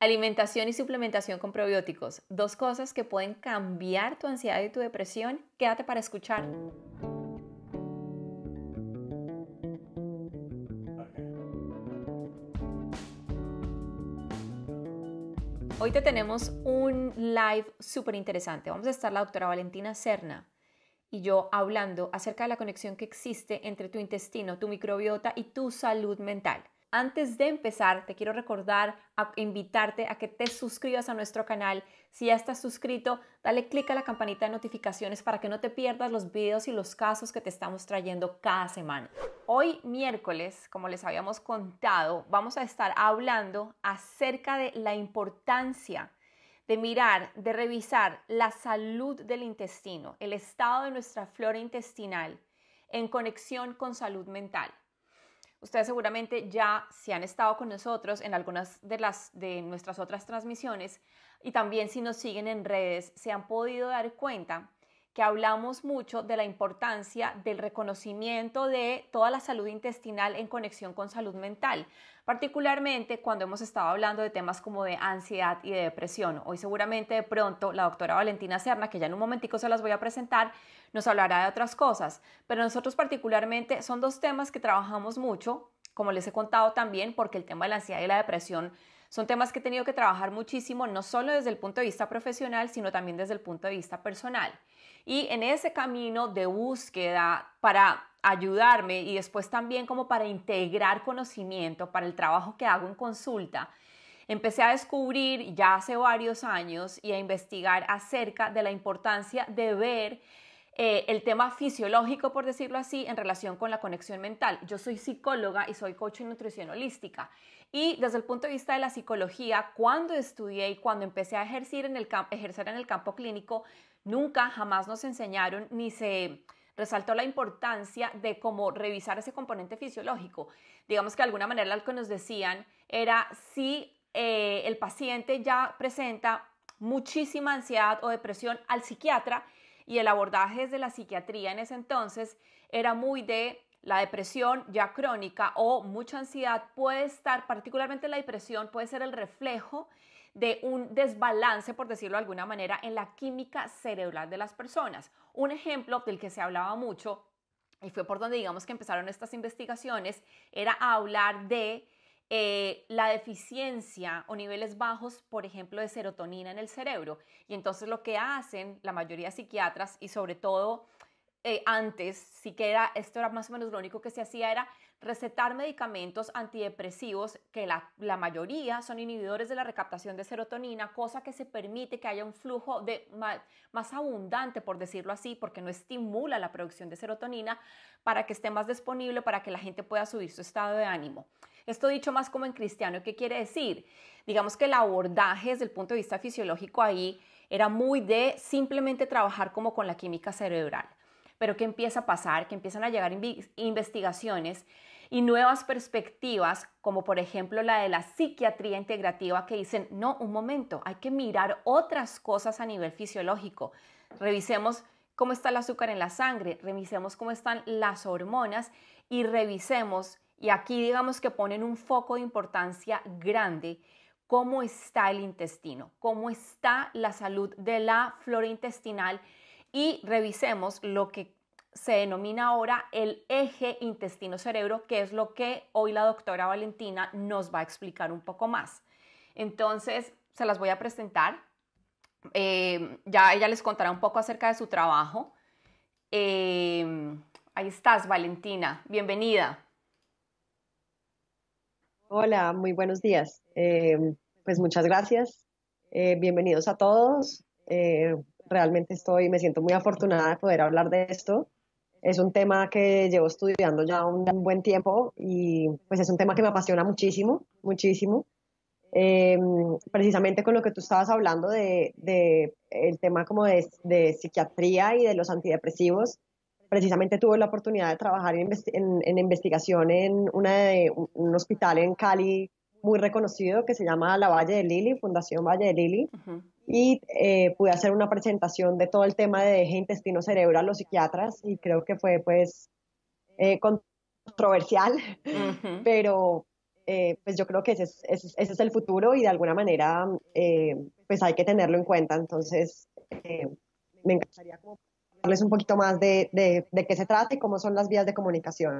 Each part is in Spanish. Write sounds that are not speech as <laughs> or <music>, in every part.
Alimentación y suplementación con probióticos, dos cosas que pueden cambiar tu ansiedad y tu depresión. Quédate para escuchar. Hoy te tenemos un live súper interesante. Vamos a estar la doctora Valentina Cerna y yo hablando acerca de la conexión que existe entre tu intestino, tu microbiota y tu salud mental. Antes de empezar, te quiero recordar, invitarte a que te suscribas a nuestro canal. Si ya estás suscrito, dale click a la campanita de notificaciones para que no te pierdas los videos y los casos que te estamos trayendo cada semana. Hoy miércoles, como les habíamos contado, vamos a estar hablando acerca de la importancia de mirar, de revisar la salud del intestino, el estado de nuestra flora intestinal en conexión con salud mental. Ustedes seguramente ya se han estado con nosotros en algunas de, las, de nuestras otras transmisiones y también si nos siguen en redes se han podido dar cuenta que hablamos mucho de la importancia del reconocimiento de toda la salud intestinal en conexión con salud mental, particularmente cuando hemos estado hablando de temas como de ansiedad y de depresión. Hoy seguramente de pronto la doctora Valentina Serna, que ya en un momentico se las voy a presentar, nos hablará de otras cosas, pero nosotros particularmente son dos temas que trabajamos mucho, como les he contado también, porque el tema de la ansiedad y la depresión son temas que he tenido que trabajar muchísimo, no solo desde el punto de vista profesional, sino también desde el punto de vista personal y en ese camino de búsqueda para ayudarme y después también como para integrar conocimiento para el trabajo que hago en consulta, empecé a descubrir ya hace varios años y a investigar acerca de la importancia de ver eh, el tema fisiológico, por decirlo así, en relación con la conexión mental. Yo soy psicóloga y soy coach en nutrición holística. Y desde el punto de vista de la psicología, cuando estudié y cuando empecé a ejercer en el, ejercer en el campo clínico, Nunca, jamás nos enseñaron ni se resaltó la importancia de cómo revisar ese componente fisiológico. Digamos que de alguna manera lo que nos decían era si eh, el paciente ya presenta muchísima ansiedad o depresión al psiquiatra y el abordaje desde la psiquiatría en ese entonces era muy de la depresión ya crónica o mucha ansiedad puede estar, particularmente la depresión puede ser el reflejo de un desbalance, por decirlo de alguna manera, en la química cerebral de las personas. Un ejemplo del que se hablaba mucho, y fue por donde digamos que empezaron estas investigaciones, era hablar de eh, la deficiencia o niveles bajos, por ejemplo, de serotonina en el cerebro. Y entonces lo que hacen la mayoría de psiquiatras y sobre todo eh, antes, sí que esto era más o menos lo único que se hacía, era recetar medicamentos antidepresivos que la, mayoría son inhibidores de la recaptación de serotonina, cosa que se permite que haya un flujo de, más, más abundante, por decirlo así, porque no estimula la producción de serotonina para que esté más disponible, para que la gente pueda subir su estado de ánimo. Esto dicho más como en cristiano, ¿qué quiere decir? Digamos que el abordaje desde el punto de vista fisiológico ahí era muy de simplemente trabajar como con la química cerebral. Pero que empieza a pasar? Que empiezan a llegar investigaciones y nuevas perspectivas, como por ejemplo la de la psiquiatría integrativa, que dicen, no, un momento, hay que mirar otras cosas a nivel fisiológico. Revisemos cómo está el azúcar en la sangre, revisemos cómo están las hormonas y revisemos, y aquí digamos que ponen un foco de importancia grande, cómo está el intestino, cómo está la salud de la flora intestinal y revisemos lo que se denomina ahora el eje intestino-cerebro, que es lo que hoy la doctora Valentina nos va a explicar un poco más. Entonces, se las voy a presentar. Eh, ya ella les contará un poco acerca de su trabajo. Em, ahí estás, Valentina. Bienvenida. Hola, muy buenos días. Em, pues muchas gracias. Eh, bienvenidos a todos. Eh, realmente estoy, me siento muy afortunada de poder hablar de esto. Es un tema que llevo estudiando ya un buen tiempo y pues es un tema que me apasiona muchísimo, muchísimo. Em, precisamente con lo que tú estabas hablando de, de el tema como de, de, psiquiatría y de los antidepresivos, precisamente tuve la oportunidad de trabajar en, investigación en un hospital en Cali muy reconocido que se llama La Valle de Lili, Fundación Valle de Lili y eh, pude hacer una presentación de todo el tema de eje intestino a los psiquiatras y creo que fue pues eh, controversial, pero eh, pues yo creo que ese es, ese, es, el futuro y de alguna manera pues hay que tenerlo en cuenta, entonces me encantaría como darles un poquito más de, de qué se trata y cómo son las vías de comunicación.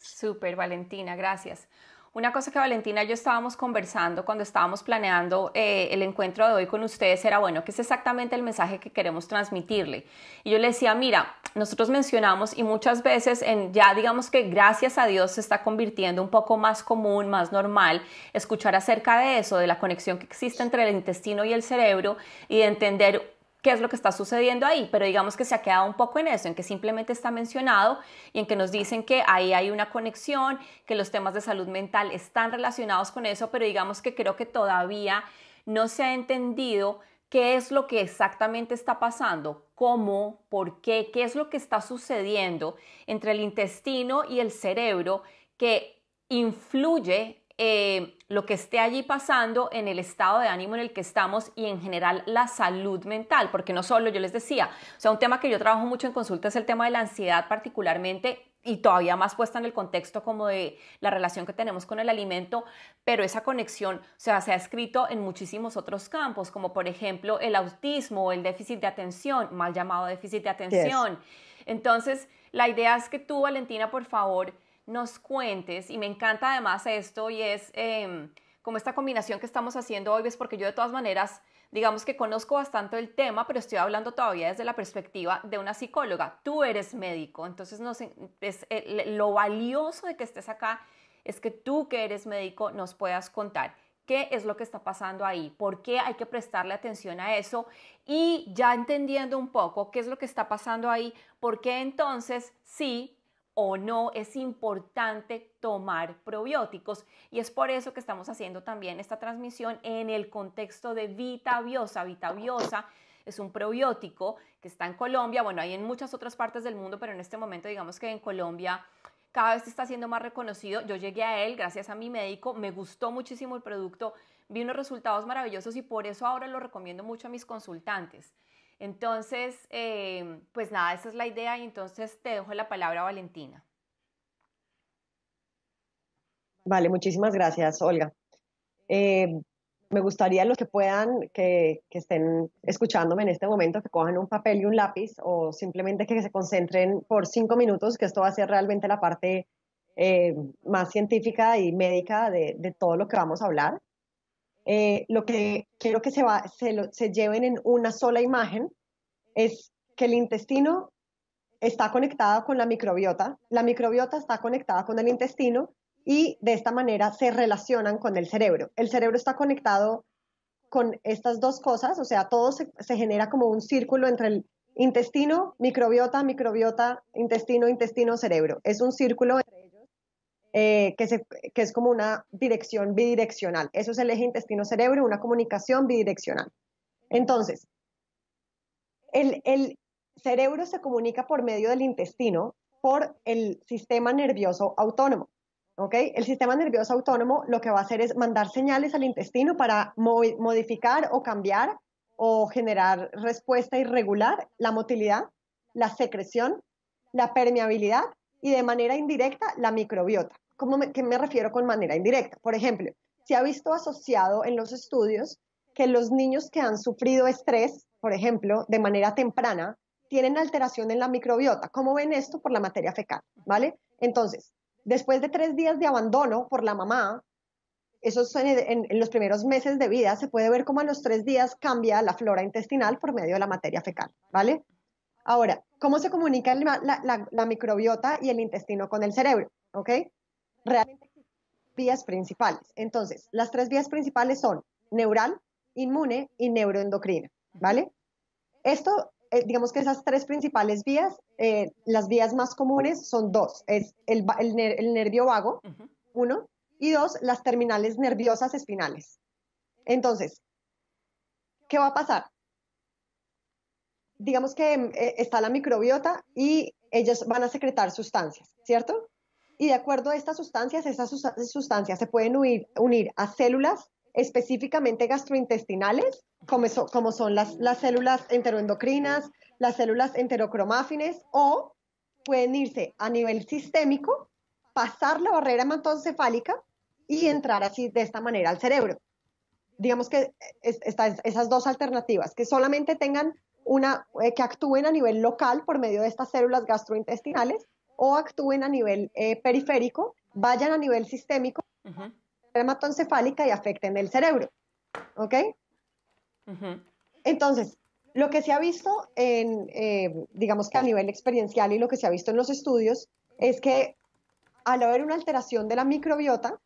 Súper, Valentina, gracias. Una cosa que Valentina y yo estábamos conversando cuando estábamos planeando eh, el encuentro de hoy con ustedes era, bueno, ¿qué es exactamente el mensaje que queremos transmitirle? Y yo le decía, mira, nosotros mencionamos y muchas veces en, ya digamos que gracias a Dios se está convirtiendo un poco más común, más normal, escuchar acerca de eso, de la conexión que existe entre el intestino y el cerebro y de entender qué es lo que está sucediendo ahí, pero digamos que se ha quedado un poco en eso, en que simplemente está mencionado y en que nos dicen que ahí hay una conexión, que los temas de salud mental están relacionados con eso, pero digamos que creo que todavía no se ha entendido qué es lo que exactamente está pasando, cómo, por qué, qué es lo que está sucediendo entre el intestino y el cerebro que influye eh, lo que esté allí pasando en el estado de ánimo en el que estamos y en general la salud mental, porque no solo yo les decía, o sea, un tema que yo trabajo mucho en consulta es el tema de la ansiedad particularmente y todavía más puesta en el contexto como de la relación que tenemos con el alimento, pero esa conexión o sea, se ha escrito en muchísimos otros campos, como por ejemplo el autismo, el déficit de atención, mal llamado déficit de atención. Entonces, la idea es que tú, Valentina, por favor, nos cuentes, y me encanta además esto, y es em, como esta combinación que estamos haciendo hoy, es pues, porque yo de todas maneras, digamos que conozco bastante el tema, pero estoy hablando todavía desde la perspectiva de una psicóloga. Tú eres médico, entonces eh, lo valioso de que estés acá es que tú que eres médico nos puedas contar qué es lo que está pasando ahí, por qué hay que prestarle atención a eso y ya entendiendo un poco qué es lo que está pasando ahí, por qué entonces sí o no es importante tomar probióticos. Y es por eso que estamos haciendo también esta transmisión en el contexto de Vitabiosa. Vitabiosa es un probiótico que está en Colombia, bueno, hay en muchas otras partes del mundo, pero en este momento digamos que en Colombia cada vez está siendo más reconocido. Yo llegué a él gracias a mi médico, me gustó muchísimo el producto, vi unos resultados maravillosos y por eso ahora lo recomiendo mucho a mis consultantes. Entonces, eh, pues nada, esa es la idea y entonces te dejo la palabra Valentina. Vale, muchísimas gracias, Olga. Eh, me gustaría los que puedan, que, estén escuchándome en este momento, que cojan un papel y un lápiz o simplemente que se concentren por cinco minutos, que esto va a ser realmente la parte eh, más científica y médica de todo lo que vamos a hablar. Eh, lo que quiero que se, lleven en una sola imagen es que el intestino está conectado con la microbiota, la microbiota está conectada con el intestino y de esta manera se relacionan con el cerebro. El cerebro está conectado con estas dos cosas, o sea, todo se, se genera como un círculo entre el intestino, microbiota, microbiota, intestino, intestino, cerebro. Es un círculo eh, que, es como una dirección bidireccional. Eso es el eje intestino-cerebro, una comunicación bidireccional. Entonces, el, cerebro se comunica por medio del intestino por el sistema nervioso autónomo. ¿Okay? El sistema nervioso autónomo lo que va a hacer es mandar señales al intestino para modificar o cambiar o generar respuesta irregular, la motilidad, la secreción, la permeabilidad y de manera indirecta la microbiota. ¿cómo ¿qué me refiero con manera indirecta? Por ejemplo, se ha visto asociado en los estudios que los niños que han sufrido estrés, por ejemplo, de manera temprana, tienen alteración en la microbiota. ¿Cómo ven esto? Por la materia fecal, ¿vale? Entonces, después de tres días de abandono por la mamá, eso en, en, los primeros meses de vida, se puede ver cómo a los tres días cambia la flora intestinal por medio de la materia fecal, ¿vale? Ahora, ¿cómo se comunica la, la, microbiota y el intestino con el cerebro? ¿Ok? realmente vías principales. Entonces, las tres vías principales son neural, inmune y neuroendocrina, ¿vale? Esto, eh, digamos que esas tres principales vías, eh, las vías más comunes son dos, es el, nervio vago, uno, y dos, las terminales nerviosas espinales. Entonces, ¿qué va a pasar? Digamos que eh, está la microbiota y ellas van a secretar sustancias, ¿cierto? y de acuerdo a estas sustancias, esas sustancias se pueden unir, a células específicamente gastrointestinales, como, como son las, las, células enteroendocrinas, las células enterocromáfines, o pueden irse a nivel sistémico, pasar la barrera hematoencefálica y entrar así de esta manera al cerebro. Digamos que estas, esas dos alternativas, que solamente tengan una, eh, que actúen a nivel local por medio de estas células gastrointestinales o actúen a nivel eh, periférico, vayan a nivel sistémico, hematoencefálica y afecten el cerebro. ¿Ok? Entonces, lo que se ha visto en, eh, digamos que a nivel experiencial y lo que se ha visto en los estudios es que al haber una alteración de la microbiota,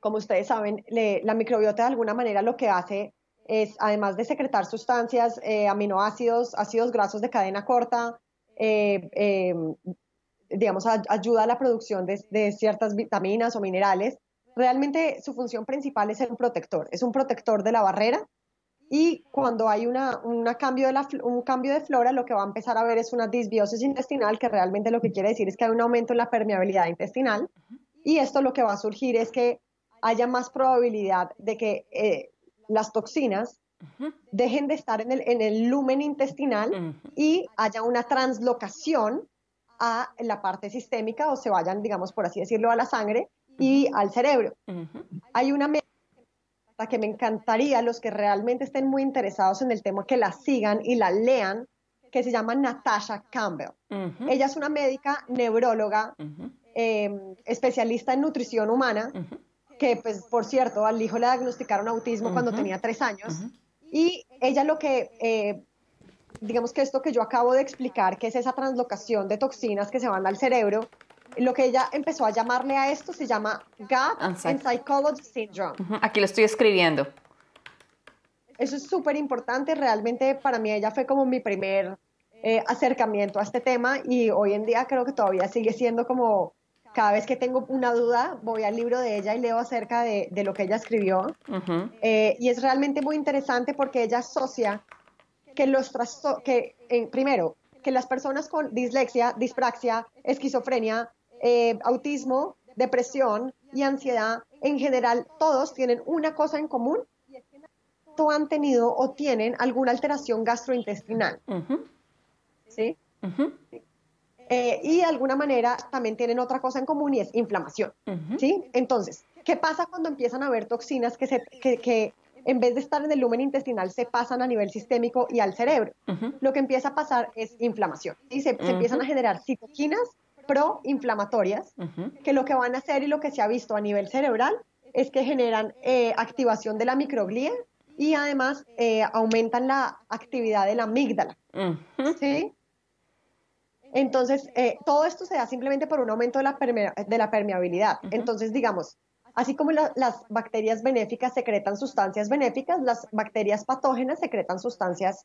como ustedes saben, la microbiota de alguna manera lo que hace es, además de secretar sustancias, eh, aminoácidos, ácidos grasos de cadena corta, eh, em, digamos, ayuda a la producción de, ciertas vitaminas o minerales, realmente su función principal es ser un protector, es un protector de la barrera y cuando hay una, cambio de la, un cambio de flora, lo que va a empezar a ver es una disbiosis intestinal, que realmente lo que quiere decir es que hay un aumento en la permeabilidad intestinal. Y esto lo que va a surgir es que haya más probabilidad de que eh, las toxinas dejen de estar en el, en el lumen intestinal y haya una translocación a la parte sistémica o se vayan, digamos, por así decirlo, a la sangre y al cerebro. Hay una que me encantaría los que realmente estén muy interesados en el tema que la sigan y la lean, que se llama Natasha Campbell. Ella es una médica neuróloga, em, especialista en nutrición humana, que pues por cierto al hijo le diagnosticaron autismo cuando tenía tres años. Y ella lo que eh, digamos que esto que yo acabo de explicar, que es esa translocación de toxinas que se van al cerebro, lo que ella empezó a llamarle a esto se llama Gap ah, and Psychology Syndrome. Aquí lo estoy escribiendo. Eso es súper importante, realmente para mí ella fue como mi primer eh, acercamiento a este tema y hoy en día creo que todavía sigue siendo como cada vez que tengo una duda, voy al libro de ella y leo acerca de, lo que ella escribió. Eh, y es realmente muy interesante porque ella asocia que los que eh, primero que las personas con dislexia, dispraxia, esquizofrenia, eh, autismo, depresión y ansiedad en general todos tienen una cosa en común han tenido o tienen alguna alteración gastrointestinal. ¿Sí? Eh, y de alguna manera también tienen otra cosa en común y es inflamación. ¿Sí? Entonces, ¿qué pasa cuando empiezan a haber toxinas que, se, que, en vez de estar en el lumen intestinal, se pasan a nivel sistémico y al cerebro. Lo que empieza a pasar es inflamación y se, empiezan a generar citoquinas proinflamatorias que lo que van a hacer y lo que se ha visto a nivel cerebral es que generan eh, activación de la microglía y además eh, aumentan la actividad de la amígdala. Entonces, eh, todo esto se da simplemente por un aumento de la permeabilidad. Entonces, digamos, Así como las bacterias benéficas secretan sustancias benéficas, las bacterias patógenas secretan sustancias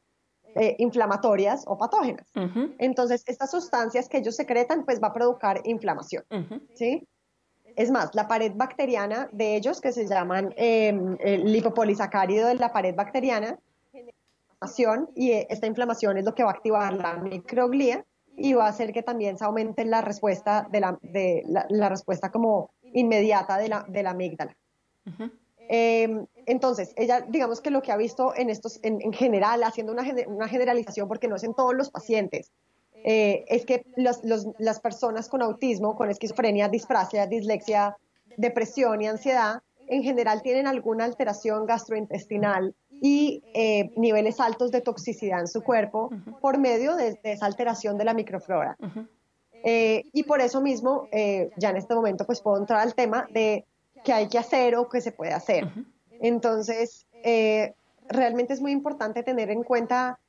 eh, inflamatorias o patógenas. Entonces, estas sustancias que ellos secretan, pues va a provocar inflamación, ¿sí? Es más, la pared bacteriana de ellos, que se llaman em, el lipopolisacárido de la pared bacteriana, inflamación, y eh, esta inflamación es lo que va a activar la microglía y va a hacer que también se aumente la respuesta de la respuesta como inmediata de la, de amígdala. Em, entonces, ella, digamos que lo que ha visto en estos, en, general, haciendo una, generalización, porque no es en todos los pacientes, eh, es que las personas con autismo, con esquizofrenia, disfrasia, dislexia, depresión y ansiedad, en general tienen alguna alteración gastrointestinal y eh, niveles altos de toxicidad en su cuerpo por medio de, esa alteración de la microflora. Eh, y por eso mismo, eh, ya en este momento, pues puedo entrar al tema de qué hay que hacer o qué se puede hacer. Entonces, eh, realmente es muy importante tener en cuenta,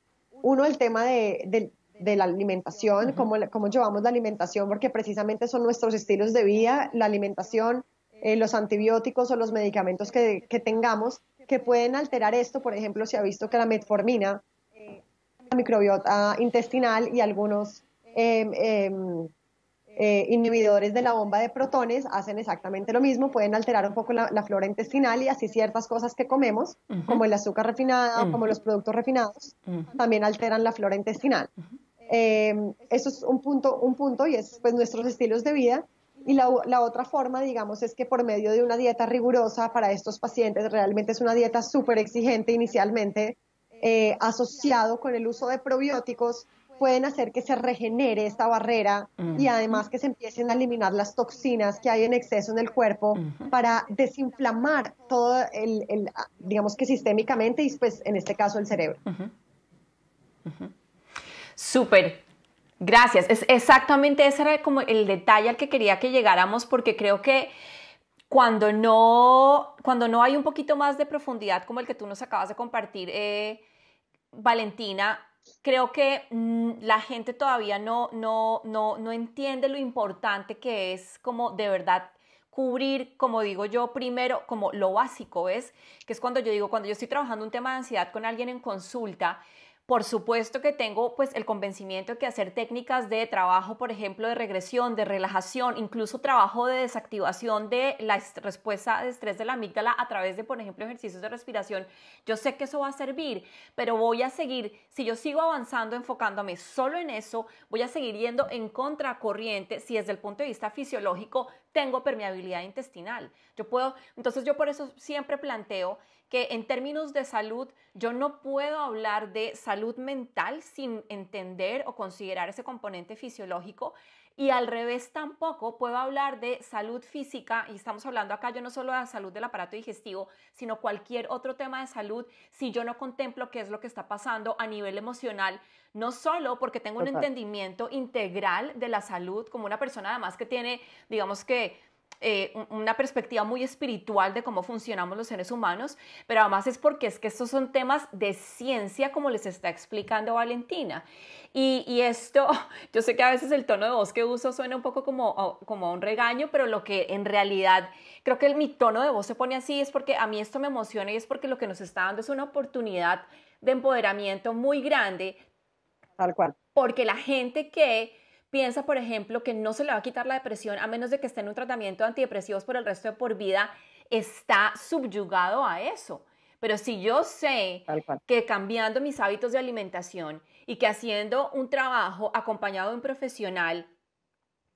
uno, el tema de, la alimentación, cómo, cómo, llevamos la alimentación, porque precisamente son nuestros estilos de vida, la alimentación, los antibióticos o los medicamentos que, que tengamos que pueden alterar esto. Por ejemplo, se ha visto que la metformina, la microbiota intestinal y algunos Em, em, eh, inhibidores de la bomba de protones hacen exactamente lo mismo, pueden alterar un poco la, flora intestinal y así ciertas cosas que comemos, como el azúcar refinada, como los productos refinados, también alteran la flora intestinal. Em, eso es un punto, un punto y es pues nuestros estilos de vida. Y la, otra forma, digamos, es que por medio de una dieta rigurosa para estos pacientes, realmente es una dieta súper exigente inicialmente, eh, asociado con el uso de probióticos, pueden hacer que se regenere esta barrera y además que se empiecen a eliminar las toxinas que hay en exceso en el cuerpo para desinflamar todo el, digamos que sistémicamente y pues en este caso el cerebro. Súper. Gracias. Es exactamente ese era como el detalle al que quería que llegáramos porque creo que cuando no, cuando no hay un poquito más de profundidad como el que tú nos acabas de compartir, eh, Valentina, creo que mm, la gente todavía no, no, no, no entiende lo importante que es como de verdad cubrir, como digo yo, primero, como lo básico, es, Que es cuando yo digo, cuando yo estoy trabajando un tema de ansiedad con alguien en consulta, por supuesto que tengo pues el convencimiento de que hacer técnicas de trabajo, por ejemplo, de regresión, de relajación, incluso trabajo de desactivación de la respuesta de estrés de la amígdala a través de, por ejemplo, ejercicios de respiración, yo sé que eso va a servir, pero voy a seguir, si yo sigo avanzando enfocándome solo en eso, voy a seguir yendo en contracorriente si desde el punto de vista fisiológico tengo permeabilidad intestinal. Yo puedo, entonces yo por eso siempre planteo que en términos de salud yo no puedo hablar de salud mental sin entender o considerar ese componente fisiológico y al revés tampoco puedo hablar de salud física, y estamos hablando acá yo no solo de la salud del aparato digestivo, sino cualquier otro tema de salud, si yo no contemplo qué es lo que está pasando a nivel emocional, no solo porque tengo un entendimiento integral de la salud como una persona además que tiene, digamos que eh, una perspectiva muy espiritual de cómo funcionamos los seres humanos, pero además es porque es que estos son temas de ciencia, como les está explicando Valentina. Y, esto, <laughs> yo sé que a veces el tono de voz que uso suena un poco como, oh, como un regaño, pero lo que en realidad creo que mi tono de voz se pone así es porque a mí esto me emociona y es porque lo que nos está dando es una oportunidad de empoderamiento muy grande. Tal cual. Porque la gente que piensa, por ejemplo, que no se le va a quitar la depresión a menos de que esté en un tratamiento de antidepresivos por el resto de por vida, está subyugado a eso. Pero si yo sé que cambiando mis hábitos de alimentación y que haciendo un trabajo acompañado de un profesional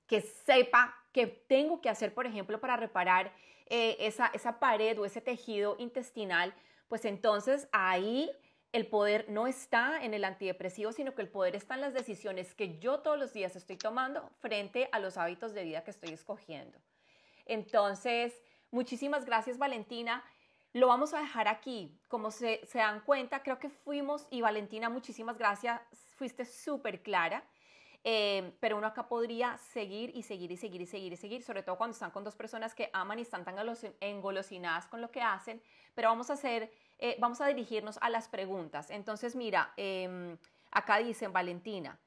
que sepa que tengo que hacer, por ejemplo, para reparar eh, esa, esa pared o ese tejido intestinal, pues entonces ahí el poder no está en el antidepresivo, sino que el poder está en las decisiones que yo todos los días estoy tomando frente a los hábitos de vida que estoy escogiendo. Entonces, muchísimas gracias Valentina. Lo vamos a dejar aquí. Como se, dan cuenta, creo que fuimos, y Valentina, muchísimas gracias, fuiste súper clara. Em, pero uno acá podría seguir y seguir y seguir y seguir y seguir, sobre todo cuando están con dos personas que aman y están tan engolosinadas con lo que hacen. Pero vamos a hacer eh, vamos a dirigirnos a las preguntas. Entonces, mira, em, acá dicen, Valentina,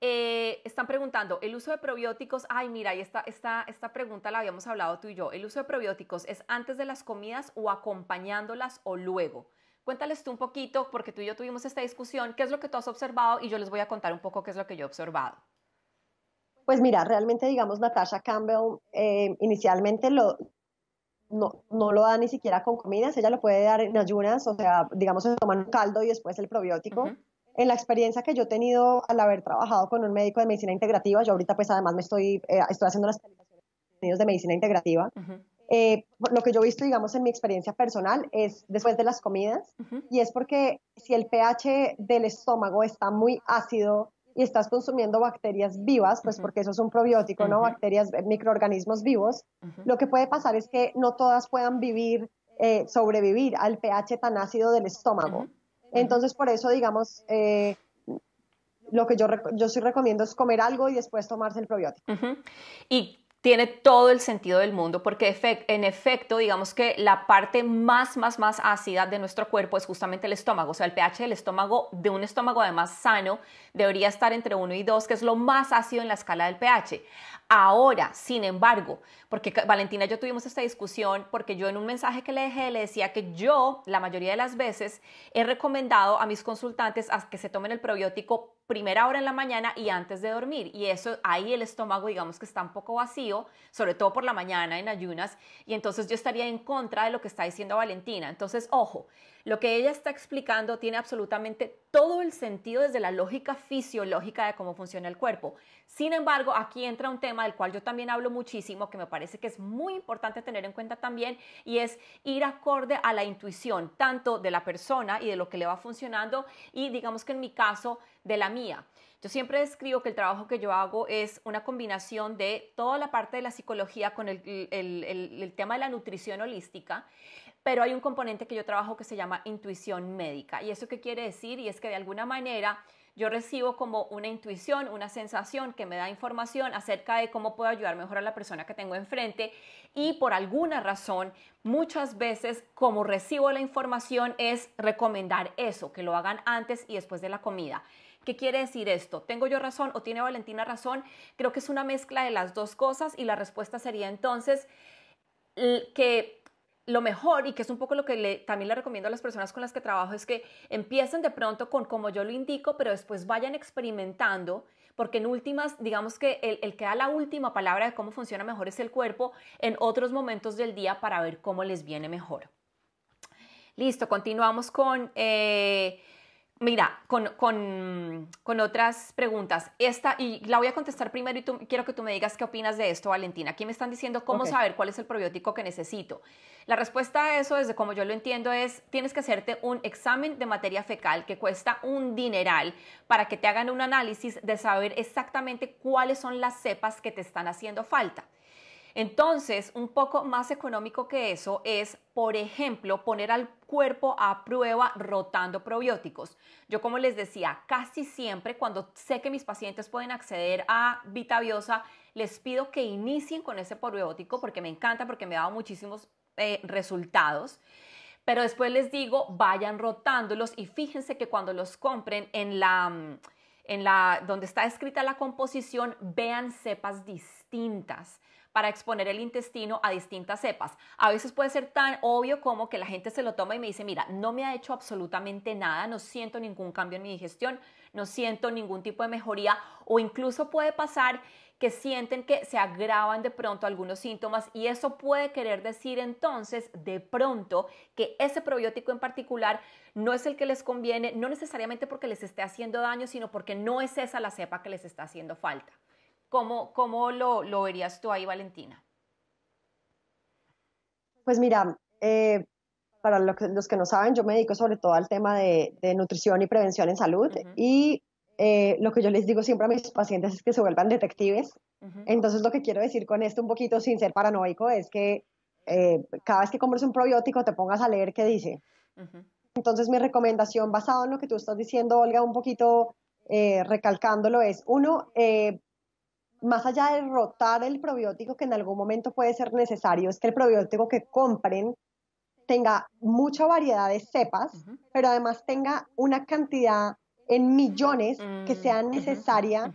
eh, están preguntando, ¿el uso de probióticos? Ay, mira, y esta, esta pregunta la habíamos hablado tú y yo. ¿El uso de probióticos es antes de las comidas o acompañándolas o luego? Cuéntales tú un poquito, porque tú y yo tuvimos esta discusión, qué es lo que tú has observado y yo les voy a contar un poco qué es lo que yo he observado. Pues mira, realmente digamos, Natasha Campbell eh, inicialmente lo, no, lo da ni siquiera con comidas, ella lo puede dar en ayunas, o sea, digamos, se toman un caldo y después el probiótico. En la experiencia que yo he tenido al haber trabajado con un médico de medicina integrativa, yo ahorita pues además me estoy, eh, estoy haciendo las calificaciones de medicina integrativa, eh, lo que yo he visto, digamos, en mi experiencia personal es después de las comidas, y es porque si el pH del estómago está muy ácido, y estás consumiendo bacterias vivas, pues porque eso es un probiótico, ¿no? Bacterias, eh, microorganismos vivos. Lo que puede pasar es que no todas puedan vivir, eh, sobrevivir al pH tan ácido del estómago. Entonces, por eso, digamos, eh, lo que yo, yo sí recomiendo es comer algo y después tomarse el probiótico. ¿Y tiene todo el sentido del mundo porque en efecto, digamos que la parte más, más, más ácida de nuestro cuerpo es justamente el estómago. O sea, el pH del estómago, de un estómago además sano, debería estar entre 1 y 2, que es lo más ácido en la escala del pH. Ahora, sin embargo, porque Valentina y yo tuvimos esta discusión, porque yo en un mensaje que le dejé le decía que yo, la mayoría de las veces, he recomendado a mis consultantes a que se tomen el probiótico primera hora en la mañana y antes de dormir. Y eso, ahí el estómago, digamos que está un poco vacío, sobre todo por la mañana en ayunas. Y entonces yo estaría en contra de lo que está diciendo Valentina. Entonces, ojo, lo que ella está explicando tiene absolutamente todo el sentido desde la lógica fisiológica de cómo funciona el cuerpo. Sin embargo, aquí entra un tema del cual yo también hablo muchísimo, que me parece que es muy importante tener en cuenta también, y es ir acorde a la intuición, tanto de la persona y de lo que le va funcionando, y digamos que en mi caso, de la mía. Yo siempre describo que el trabajo que yo hago es una combinación de toda la parte de la psicología con el, el, tema de la nutrición holística, pero hay un componente que yo trabajo que se llama intuición médica. ¿Y eso qué quiere decir? Y es que de alguna manera yo recibo como una intuición, una sensación que me da información acerca de cómo puedo ayudar mejor a la persona que tengo enfrente y por alguna razón muchas veces como recibo la información es recomendar eso, que lo hagan antes y después de la comida. ¿Qué quiere decir esto? ¿Tengo yo razón o tiene Valentina razón? Creo que es una mezcla de las dos cosas y la respuesta sería entonces que lo mejor y que es un poco lo que también le recomiendo a las personas con las que trabajo es que empiecen de pronto con como yo lo indico, pero después vayan experimentando, porque en últimas, digamos que el, que da la última palabra de cómo funciona mejor es el cuerpo en otros momentos del día para ver cómo les viene mejor. Listo, continuamos con... Eh, Mira, con, otras preguntas. Esta, y la voy a contestar primero y quiero que tú me digas qué opinas de esto, Valentina. Aquí me están diciendo cómo saber cuál es el probiótico que necesito. La respuesta a eso, desde como yo lo entiendo, es tienes que hacerte un examen de materia fecal que cuesta un dineral para que te hagan un análisis de saber exactamente cuáles son las cepas que te están haciendo falta. Entonces, un poco más económico que eso es, por ejemplo, poner al cuerpo a prueba rotando probióticos. Yo, como les decía, casi siempre cuando sé que mis pacientes pueden acceder a Vitaviosa, les pido que inicien con ese probiótico porque me encanta, porque me ha dado muchísimos eh, resultados pero después les digo, vayan rotándolos y fíjense que cuando los compren en la, en la donde está escrita la composición, vean cepas distintas para exponer el intestino a distintas cepas. A veces puede ser tan obvio como que la gente se lo toma y me dice, mira, no me ha hecho absolutamente nada, no siento ningún cambio en mi digestión, no siento ningún tipo de mejoría o incluso puede pasar que sienten que se agravan de pronto algunos síntomas y eso puede querer decir entonces de pronto que ese probiótico en particular no es el que les conviene, no necesariamente porque les esté haciendo daño, sino porque no es esa la cepa que les está haciendo falta. ¿Cómo, cómo lo, lo, verías tú ahí, Valentina? Pues mira, eh, para los que no saben, yo me dedico sobre todo al tema de, nutrición y prevención en salud y eh, lo que yo les digo siempre a mis pacientes es que se vuelvan detectives. Entonces lo que quiero decir con esto un poquito sin ser paranoico es que eh, cada vez que compres un probiótico te pongas a leer qué dice. Entonces mi recomendación basado en lo que tú estás diciendo, Olga, un poquito recalcándolo es, uno, más allá de rotar el probiótico que en algún momento puede ser necesario, es que el probiótico que compren tenga mucha variedad de cepas, pero además tenga una cantidad en millones que mm, sea necesaria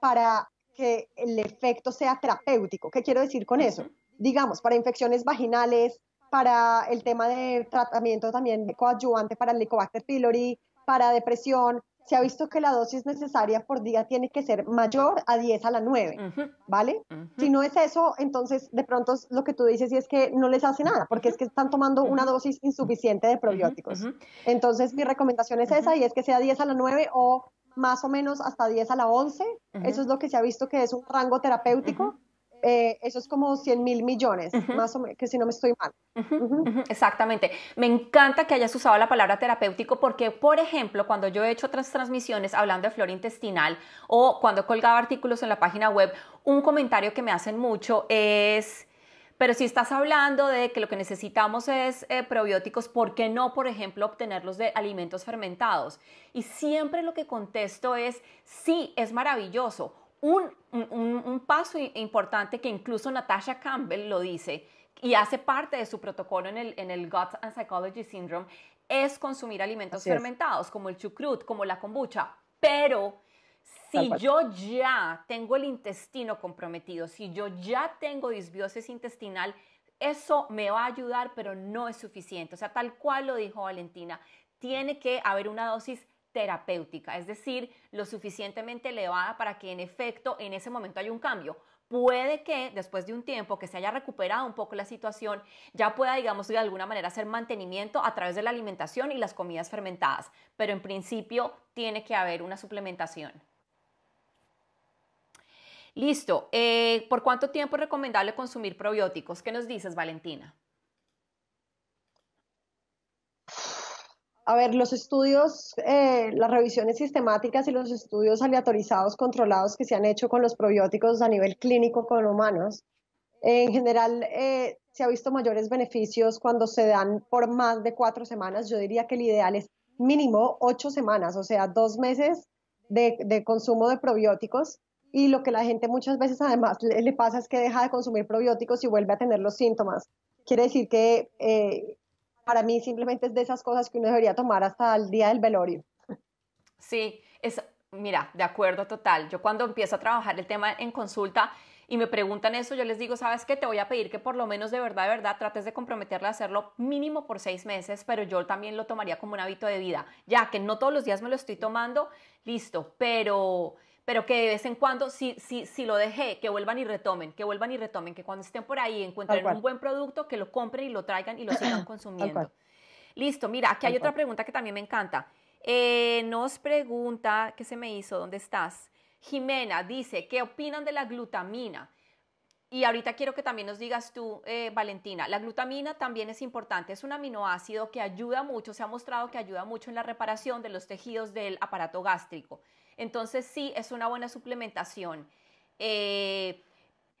para que el efecto sea terapéutico. ¿Qué quiero decir con eso? Digamos, para infecciones vaginales, para el tema de tratamiento también coadyuvante para el Helicobacter pylori, para depresión, se ha visto que la dosis necesaria por día tiene que ser mayor a 10 a la 9, ¿vale? Si no es eso, entonces de pronto lo que tú dices es que no les hace nada, porque es que están tomando una dosis insuficiente de probióticos. Entonces mi recomendación es esa y es que sea 10 a la 9 o más o menos hasta 10 a la 11. Eso es lo que se ha visto que es un rango terapéutico eh, eso es como 100 mil millones, más o menos, que si no me estoy mal. Exactamente. Me encanta que hayas usado la palabra terapéutico porque, por ejemplo, cuando yo he hecho otras transmisiones hablando de flora intestinal o cuando he artículos en la página web, un comentario que me hacen mucho es... Pero si estás hablando de que lo que necesitamos es eh, probióticos, ¿por qué no, por ejemplo, obtenerlos de alimentos fermentados? Y siempre lo que contesto es, sí, es maravilloso un, paso importante que incluso Natasha Campbell lo dice y hace parte de su protocolo en el, en Guts and Psychology Syndrome es consumir alimentos fermentados como el chucrut, como la kombucha, pero si yo ya tengo el intestino comprometido, si yo ya tengo disbiosis intestinal, eso me va a ayudar, pero no es suficiente. O sea, tal cual lo dijo Valentina, tiene que haber una dosis terapéutica, es decir, lo suficientemente elevada para que en efecto en ese momento haya un cambio. Puede que después de un tiempo que se haya recuperado un poco la situación, ya pueda, digamos, de alguna manera hacer mantenimiento a través de la alimentación y las comidas fermentadas, pero en principio tiene que haber una suplementación. Listo, eh, ¿por cuánto tiempo es recomendable consumir probióticos? ¿Qué nos dices, Valentina? A ver, los estudios, eh, las revisiones sistemáticas y los estudios aleatorizados controlados que se han hecho con los probióticos a nivel clínico con humanos, en general eh, se ha visto mayores beneficios cuando se dan por más de cuatro semanas. Yo diría que el ideal es mínimo ocho semanas, o sea, dos meses de, consumo de probióticos. Y lo que la gente muchas veces además le, pasa es que deja de consumir probióticos y vuelve a tener los síntomas. Quiere decir que eh, para mí simplemente es de esas cosas que uno debería tomar hasta el día del velorio. Sí, es, mira, de acuerdo total. Yo cuando empiezo a trabajar el tema en consulta y me preguntan eso, yo les digo, ¿sabes qué? Te voy a pedir que por lo menos de verdad, de verdad, trates de comprometerle a hacerlo mínimo por seis meses, pero yo también lo tomaría como un hábito de vida, ya que no todos los días me lo estoy tomando, listo, pero pero que de vez en cuando, si, lo dejé, que vuelvan y retomen, que vuelvan y retomen, que cuando estén por ahí encuentren un buen producto, que lo compren y lo traigan y lo sigan consumiendo. Listo, mira, aquí hay otra pregunta que también me encanta. Eh, nos pregunta, ¿qué se me hizo? ¿Dónde estás? Jimena dice, ¿qué opinan de la glutamina? Y ahorita quiero que también nos digas tú, eh, Valentina, la glutamina también es importante, es un aminoácido que ayuda mucho, se ha mostrado que ayuda mucho en la reparación de los tejidos del aparato gástrico. Entonces sí, es una buena suplementación. Eh,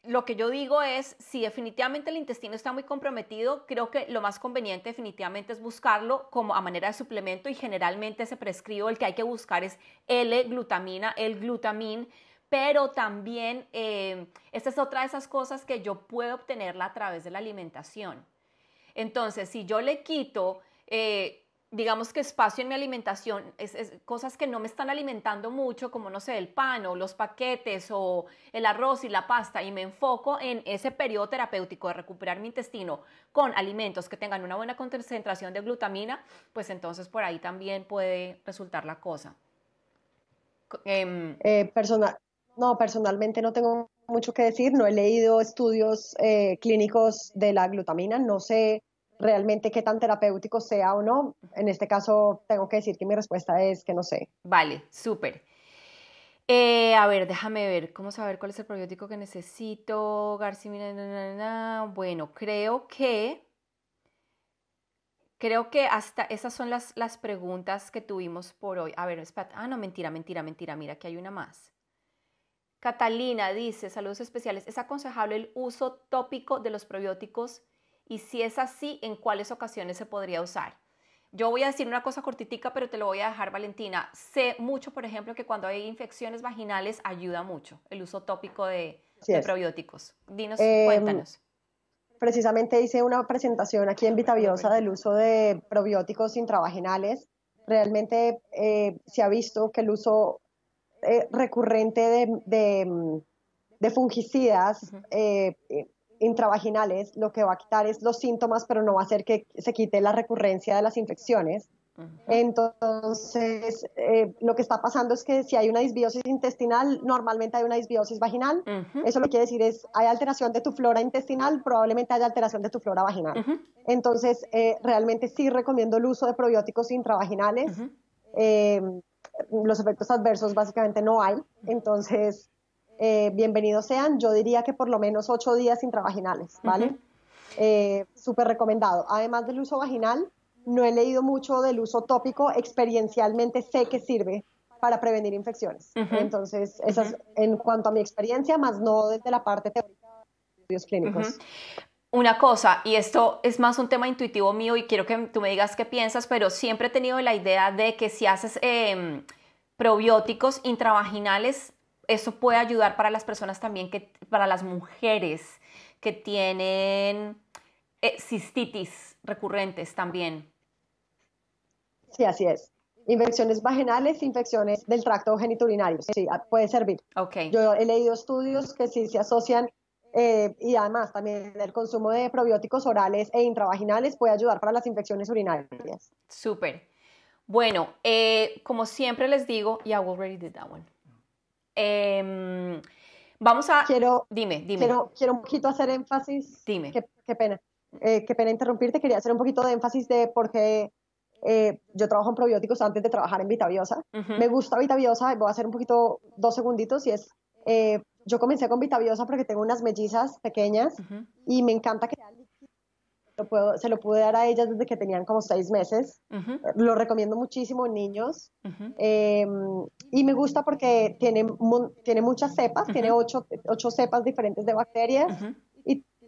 lo que yo digo es, si definitivamente el intestino está muy comprometido, creo que lo más conveniente definitivamente es buscarlo como a manera de suplemento y generalmente se prescribe el que hay que buscar es L-glutamina, el glutamín pero también eh, esta es otra de esas cosas que yo puedo obtenerla a través de la alimentación. Entonces, si yo le quito eh, digamos que espacio en mi alimentación, es, cosas que no me están alimentando mucho, como no sé, el pan o los paquetes o el arroz y la pasta, y me enfoco en ese periodo terapéutico de recuperar mi intestino con alimentos que tengan una buena concentración de glutamina, pues entonces por ahí también puede resultar la cosa. Em, eh, no, personalmente no tengo mucho que decir, no he leído estudios eh, clínicos de la glutamina, no sé realmente qué tan terapéutico sea o no. En este caso, tengo que decir que mi respuesta es que no sé. Vale, súper. Eh, a ver, déjame ver, ¿cómo saber cuál es el probiótico que necesito? García, bueno, creo que... Creo que hasta esas son las, las preguntas que tuvimos por hoy. A ver, espérate. Ah, no, mentira, mentira, mentira. Mira, que hay una más. Catalina dice, saludos especiales, ¿es aconsejable el uso tópico de los probióticos y si es así, en cuáles ocasiones se podría usar. Yo voy a decir una cosa cortitica, pero te lo voy a dejar, Valentina. Sé mucho, por ejemplo, que cuando hay infecciones vaginales ayuda mucho el uso tópico de, probióticos. Dinos, em, cuéntanos. Precisamente hice una presentación aquí en Vitaviosa del uso de probióticos intravaginales. Realmente eh, se ha visto que el uso eh, recurrente de, mm, fungicidas intravaginales, lo que va a quitar es los síntomas, pero no va a hacer que se quite la recurrencia de las infecciones. Entonces, eh, lo que está pasando es que si hay una disbiosis intestinal, normalmente hay una disbiosis vaginal. Eso lo que quiere decir es, hay alteración de tu flora intestinal, probablemente haya alteración de tu flora vaginal. Entonces, eh, realmente sí recomiendo el uso de probióticos intravaginales. Eh, los efectos adversos básicamente no hay. Entonces, eh, bienvenidos sean. Yo diría que por lo menos ocho días intravaginales, ¿vale? Eh, súper recomendado. Además del uso vaginal, no he leído mucho del uso tópico, experiencialmente sé que sirve para prevenir infecciones. Entonces, esa es en cuanto a mi experiencia, más no desde la parte teórica de estudios clínicos. Una cosa, y esto es más un tema intuitivo mío y quiero que tú me digas qué piensas, pero siempre he tenido la idea de que si haces em, probióticos intravaginales, eso puede ayudar para las personas también, que, para las mujeres que tienen eh, cistitis recurrentes también. Sí, así es. Infecciones vaginales, infecciones del tracto geniturinario. Sí, ah, puede servir. Okay. Yo he leído estudios que sí se asocian eh, y además también el consumo de probióticos orales e intravaginales puede ayudar para las infecciones urinarias. Súper. Bueno, eh, como siempre les digo, ya we already did that one. Em, vamos a. Quiero. Dime, dime. Quiero, quiero un poquito hacer énfasis. Dime. Qué, pena. Eh, qué pena interrumpirte. Quería hacer un poquito de énfasis de por qué eh, yo trabajo en probióticos antes de trabajar en Vitaviosa. Me gusta Vitaviosa, Voy a hacer un poquito, dos segunditos, y es. Eh, yo comencé con Vitaviosa porque tengo unas mellizas pequeñas y me encanta que se lo pude dar a ellas desde que tenían como seis meses. Lo recomiendo muchísimo en niños. Em, y me gusta porque tiene, tiene muchas cepas, tiene ocho, ocho, cepas diferentes de bacterias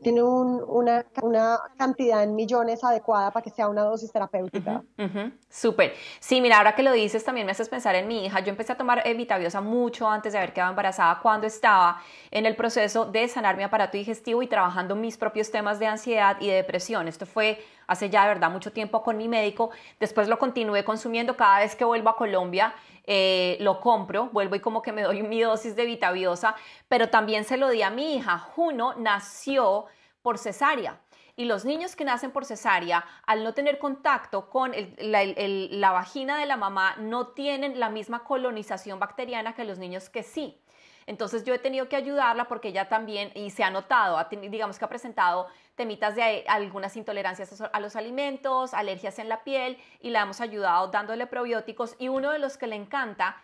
tiene una, cantidad en millones adecuada para que sea una dosis terapéutica. Súper. Sí, mira, ahora que lo dices también me haces pensar en mi hija. Yo empecé a tomar eh, vitabiosa mucho antes de haber quedado embarazada, cuando estaba en el proceso de sanar mi aparato digestivo y trabajando mis propios temas de ansiedad y de depresión. Esto fue hace ya de verdad mucho tiempo con mi médico. Después lo continué consumiendo cada vez que vuelvo a Colombia. Eh, lo compro, vuelvo y como que me doy mi dosis de vitaviosa, pero también se lo di a mi hija. Juno nació por cesárea. Y los niños que nacen por cesárea, al no tener contacto con la vagina de la mamá, no tienen la misma colonización bacteriana que los niños que sí. Entonces yo he tenido que ayudarla porque ella también, y se ha notado, digamos que ha presentado temitas de eh, algunas intolerancias a los alimentos, alergias en la piel, y la hemos ayudado dándole probióticos. Y uno de los que le encanta,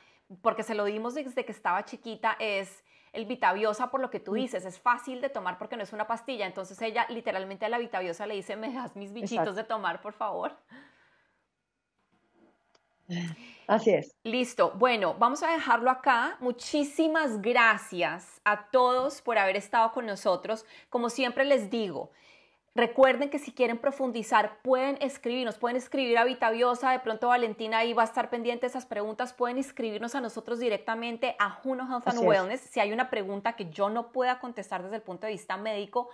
porque se lo dimos desde que estaba chiquita, es el Vitaviosa, por lo que tú mm. dices, es fácil de tomar porque no es una pastilla. Entonces ella literalmente a la Vitaviosa le dice, me das mis bichitos de tomar, por favor. <laughs> Así es. Listo. Bueno, vamos a dejarlo acá. Muchísimas gracias a todos por haber estado con nosotros. Como siempre les digo, Recuerden que si quieren profundizar, pueden escribirnos, pueden escribir a Vitaviosa, de pronto Valentina ahí va a estar pendiente de esas preguntas, pueden escribirnos a nosotros directamente a Juno Health and Wellness. Si hay una pregunta que yo no pueda contestar desde el punto de vista médico,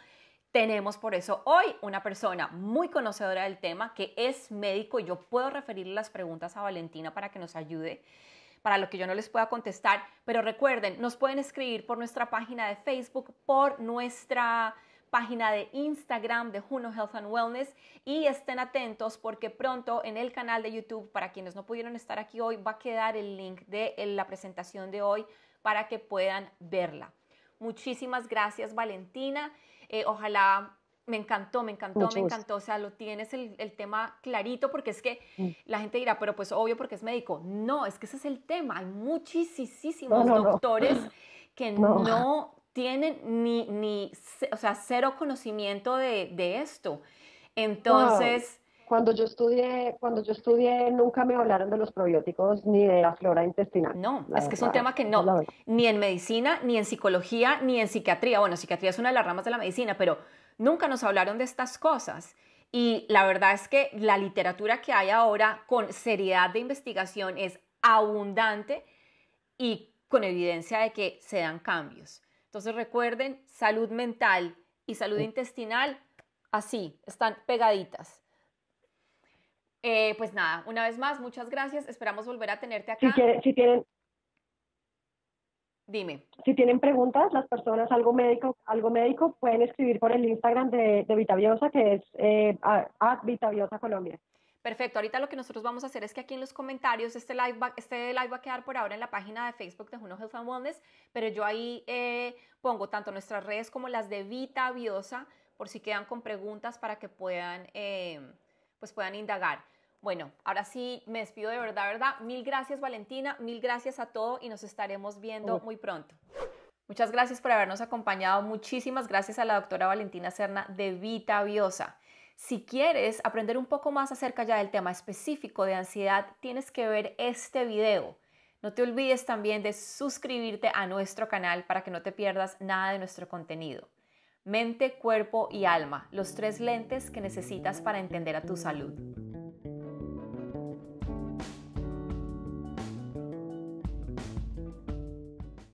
tenemos por eso hoy una persona muy conocedora del tema que es médico yo puedo referir las preguntas a Valentina para que nos ayude para lo que yo no les pueda contestar, pero recuerden, nos pueden escribir por nuestra página de Facebook, por nuestra página de Instagram de Juno Health and Wellness y estén atentos porque pronto en el canal de YouTube, para quienes no pudieron estar aquí hoy, va a quedar el link de la presentación de hoy para que puedan verla. Muchísimas gracias Valentina. Eh, ojalá me encantó, me encantó, me encantó. O sea, lo tienes el, tema clarito porque es que mm. la gente dirá, pero pues obvio porque es médico. No, es que ese es el tema. Hay muchísimos doctores <laughs> que no, tienen ni, o sea, cero conocimiento de, esto. Entonces, cuando yo estudié, cuando yo estudié nunca me hablaron de los probióticos ni de la flora intestinal. No, es que es un tema que no, ni en medicina, ni en psicología, ni en psiquiatría. Bueno, psiquiatría es una de las ramas de la medicina, pero nunca nos hablaron de estas cosas. Y la verdad es que la literatura que hay ahora con seriedad de investigación es abundante y con evidencia de que se dan cambios. Entonces recuerden, salud mental y salud intestinal así, están pegaditas. Eh, pues nada, una vez más, muchas gracias. Esperamos volver a tenerte acá. Si, tienen, Dime. Si tienen preguntas, las personas, algo médico, algo médico, pueden escribir por el Instagram de, Vitaviosa, que es eh, Colombia. Perfecto, ahorita lo que nosotros vamos a hacer es que aquí en los comentarios, este live, va, este live va a quedar por ahora en la página de Facebook de Juno Health and Wellness, pero yo ahí eh, pongo tanto nuestras redes como las de Vitaviosa, por si quedan con preguntas para que puedan, eh, pues puedan indagar. Bueno, ahora sí me despido de verdad, ¿verdad? Mil gracias Valentina, mil gracias a todo y nos estaremos viendo muy pronto. Muchas gracias por habernos acompañado, muchísimas gracias a la doctora Valentina Serna de Vita Biosa. Si quieres aprender un poco más acerca ya del tema específico de ansiedad, tienes que ver este video. No te olvides también de suscribirte a nuestro canal para que no te pierdas nada de nuestro contenido. Mente, cuerpo y alma, los tres lentes que necesitas para entender a tu salud.